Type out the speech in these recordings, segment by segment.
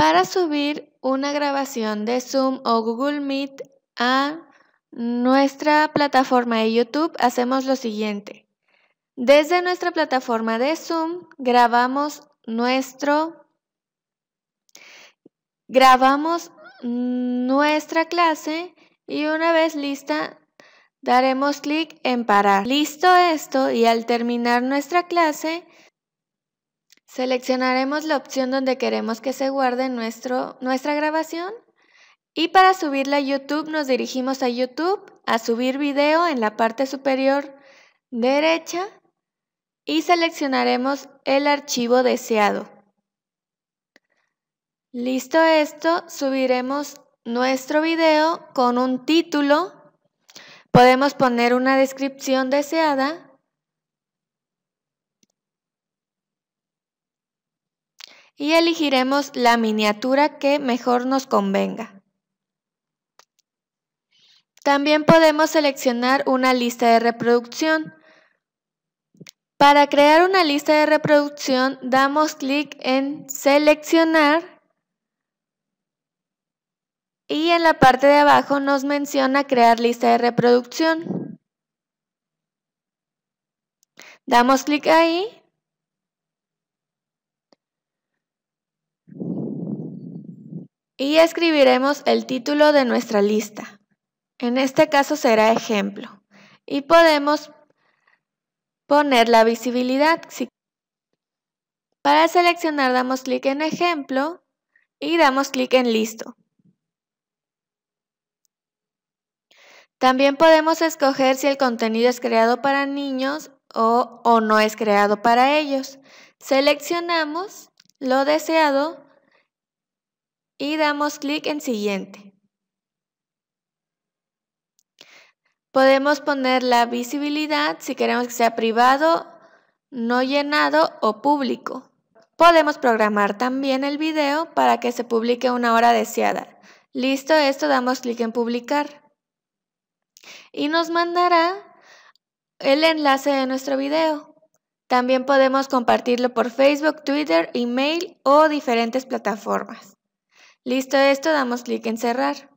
para subir una grabación de Zoom o Google Meet a nuestra plataforma de YouTube hacemos lo siguiente. Desde nuestra plataforma de Zoom grabamos nuestro grabamos nuestra clase y una vez lista daremos clic en parar. Listo esto y al terminar nuestra clase Seleccionaremos la opción donde queremos que se guarde nuestra grabación y para subirla a YouTube nos dirigimos a YouTube, a subir video en la parte superior derecha y seleccionaremos el archivo deseado. Listo esto, subiremos nuestro video con un título, podemos poner una descripción deseada y elegiremos la miniatura que mejor nos convenga. También podemos seleccionar una lista de reproducción. Para crear una lista de reproducción damos clic en seleccionar y en la parte de abajo nos menciona crear lista de reproducción. Damos clic ahí y escribiremos el título de nuestra lista. En este caso será ejemplo y podemos poner la visibilidad. Para seleccionar damos clic en ejemplo y damos clic en listo. También podemos escoger si el contenido es creado para niños o, o no es creado para ellos. Seleccionamos lo deseado y damos clic en siguiente. Podemos poner la visibilidad si queremos que sea privado, no llenado o público. Podemos programar también el video para que se publique una hora deseada. Listo, esto damos clic en publicar. Y nos mandará el enlace de nuestro video. También podemos compartirlo por Facebook, Twitter, email o diferentes plataformas. Listo esto, damos clic en cerrar.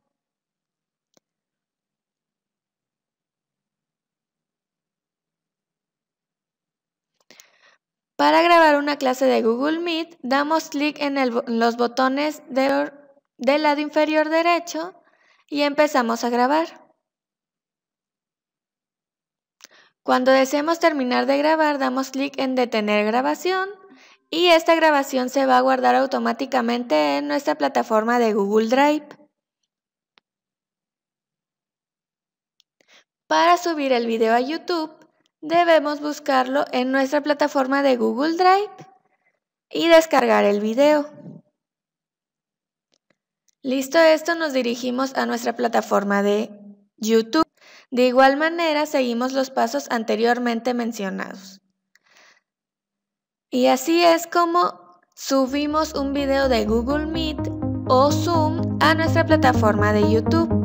Para grabar una clase de Google Meet, damos clic en, los botones del lado inferior derecho y empezamos a grabar. Cuando deseemos terminar de grabar, damos clic en detener grabación y esta grabación se va a guardar automáticamente en nuestra plataforma de Google Drive. Para subir el video a YouTube, debemos buscarlo en nuestra plataforma de Google Drive y descargar el video. Listo esto, nos dirigimos a nuestra plataforma de YouTube. De igual manera, seguimos los pasos anteriormente mencionados. Y así es como subimos un video de Google Meet o Zoom a nuestra plataforma de YouTube.